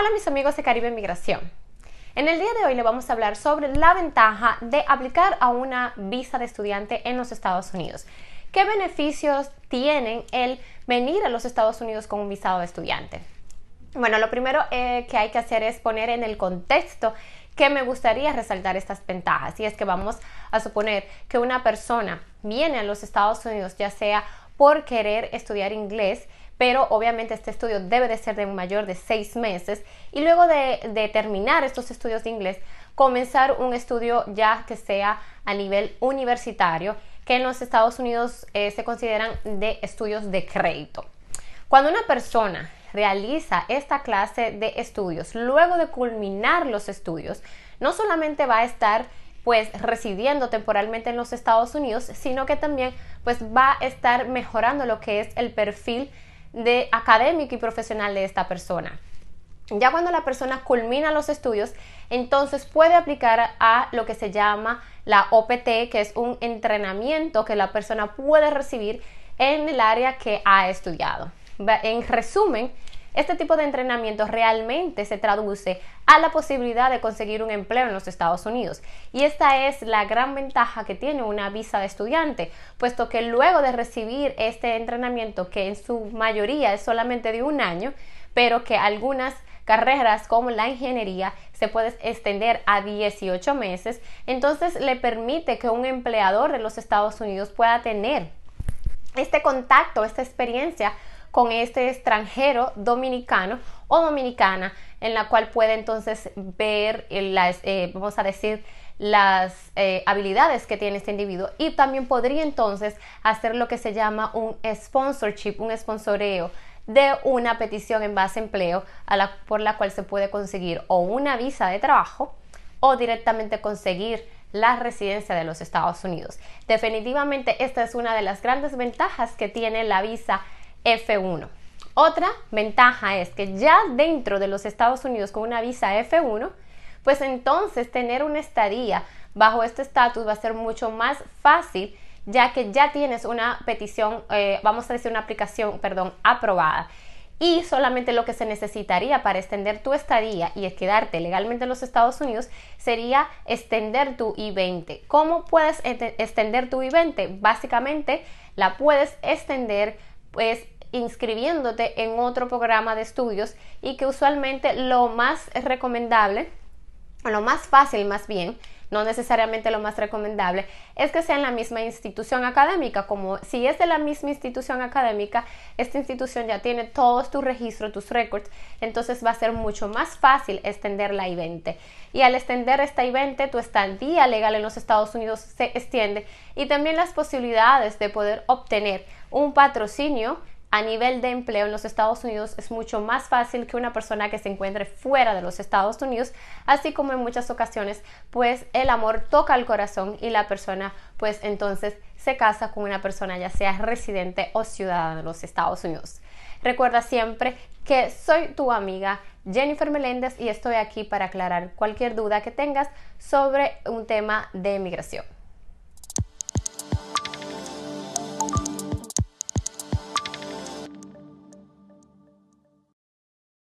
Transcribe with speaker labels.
Speaker 1: Hola mis amigos de Caribe Migración. En el día de hoy le vamos a hablar sobre la ventaja de aplicar a una visa de estudiante en los Estados Unidos. ¿Qué beneficios tienen el venir a los Estados Unidos con un visado de estudiante? Bueno, lo primero eh, que hay que hacer es poner en el contexto que me gustaría resaltar estas ventajas. Y es que vamos a suponer que una persona viene a los Estados Unidos, ya sea por querer estudiar inglés, pero obviamente este estudio debe de ser de un mayor de seis meses y luego de, terminar estos estudios de inglés, comenzar un estudio ya que sea a nivel universitario, que en los Estados Unidos eh, se consideran de estudios de crédito. Cuando una persona realiza esta clase de estudios, luego de culminar los estudios, no solamente va a estar pues residiendo temporalmente en los Estados Unidos, sino que también pues va a estar mejorando lo que es el perfil de académico y profesional de esta persona. Ya cuando la persona culmina los estudios, entonces puede aplicar a lo que se llama la OPT, que es un entrenamiento que la persona puede recibir en el área que ha estudiado. En resumen, este tipo de entrenamiento realmente se traduce a la posibilidad de conseguir un empleo en los Estados Unidos. Y esta es la gran ventaja que tiene una visa de estudiante, puesto que luego de recibir este entrenamiento, que en su mayoría es solamente de un año, pero que algunas carreras como la ingeniería se puede extender a 18 meses, entonces le permite que un empleador de los Estados Unidos pueda tener este contacto, esta experiencia con este extranjero dominicano o dominicana, en la cual puede entonces ver eh, las, eh, vamos a decir, las eh, habilidades que tiene este individuo y también podría entonces hacer lo que se llama un sponsorship, un sponsoreo de una petición en base a empleo por la cual se puede conseguir o una visa de trabajo o directamente conseguir la residencia de los Estados Unidos. Definitivamente esta es una de las grandes ventajas que tiene la visa F1. Otra ventaja es que ya dentro de los Estados Unidos con una visa F1, pues entonces tener una estadía bajo este estatus va a ser mucho más fácil ya que ya tienes una petición, eh, vamos a decir una aplicación, perdón, aprobada. Y solamente lo que se necesitaría para extender tu estadía y quedarte legalmente en los Estados Unidos sería extender tu I-20. ¿Cómo puedes extender tu I-20? Básicamente la puedes extender pues inscribiéndote en otro programa de estudios y que usualmente lo más recomendable, o lo más fácil más bien, no necesariamente lo más recomendable, es que sea en la misma institución académica, como si es de la misma institución académica, esta institución ya tiene todos tus registros, tus records entonces va a ser mucho más fácil extender la I-20. Y al extender esta I-20, tu estadía legal en los Estados Unidos se extiende y también las posibilidades de poder obtener un patrocinio a nivel de empleo en los Estados Unidos es mucho más fácil que una persona que se encuentre fuera de los Estados Unidos, así como en muchas ocasiones, pues el amor toca el corazón y la persona pues entonces se casa con una persona ya sea residente o ciudadana de los Estados Unidos. Recuerda siempre que soy tu amiga Jennifer Meléndez y estoy aquí para aclarar cualquier duda que tengas sobre un tema de migración.